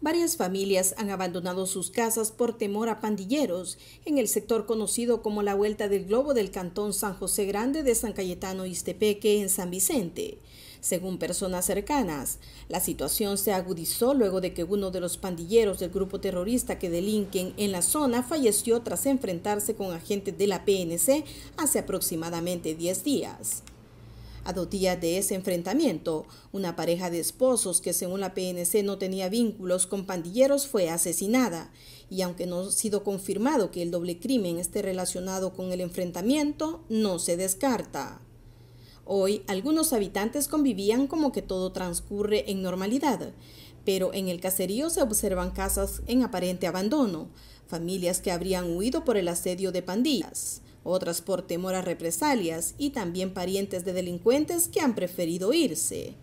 Varias familias han abandonado sus casas por temor a pandilleros en el sector conocido como la Vuelta del Globo del Cantón San José Grande de San Cayetano Istepeque, en San Vicente. Según personas cercanas, la situación se agudizó luego de que uno de los pandilleros del grupo terrorista que delinquen en la zona falleció tras enfrentarse con agentes de la PNC hace aproximadamente 10 días. A dos días de ese enfrentamiento, una pareja de esposos que según la PNC no tenía vínculos con pandilleros fue asesinada y aunque no ha sido confirmado que el doble crimen esté relacionado con el enfrentamiento, no se descarta. Hoy algunos habitantes convivían como que todo transcurre en normalidad, pero en el caserío se observan casas en aparente abandono, familias que habrían huido por el asedio de pandillas otras por temor a represalias y también parientes de delincuentes que han preferido irse.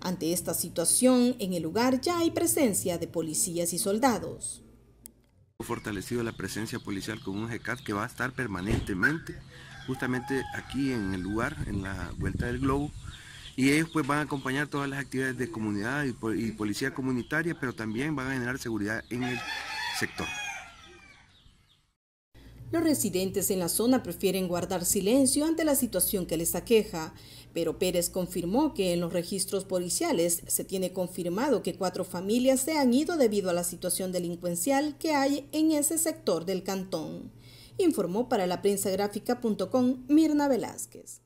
Ante esta situación, en el lugar ya hay presencia de policías y soldados. Fortalecido la presencia policial con un GECAT que va a estar permanentemente justamente aquí en el lugar, en la Vuelta del Globo, y ellos pues van a acompañar todas las actividades de comunidad y, y policía comunitaria, pero también van a generar seguridad en el sector. Los residentes en la zona prefieren guardar silencio ante la situación que les aqueja, pero Pérez confirmó que en los registros policiales se tiene confirmado que cuatro familias se han ido debido a la situación delincuencial que hay en ese sector del cantón. Informó para la prensa gráfica.com Mirna Velázquez.